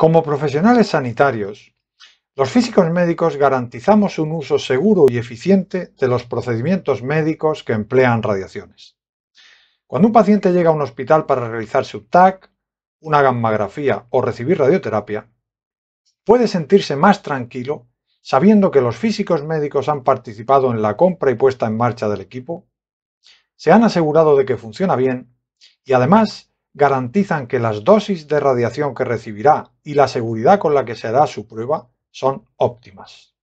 Como profesionales sanitarios, los físicos médicos garantizamos un uso seguro y eficiente de los procedimientos médicos que emplean radiaciones. Cuando un paciente llega a un hospital para realizar un TAC, una gammagrafía o recibir radioterapia, puede sentirse más tranquilo sabiendo que los físicos médicos han participado en la compra y puesta en marcha del equipo, se han asegurado de que funciona bien y además garantizan que las dosis de radiación que recibirá y la seguridad con la que se hará su prueba son óptimas.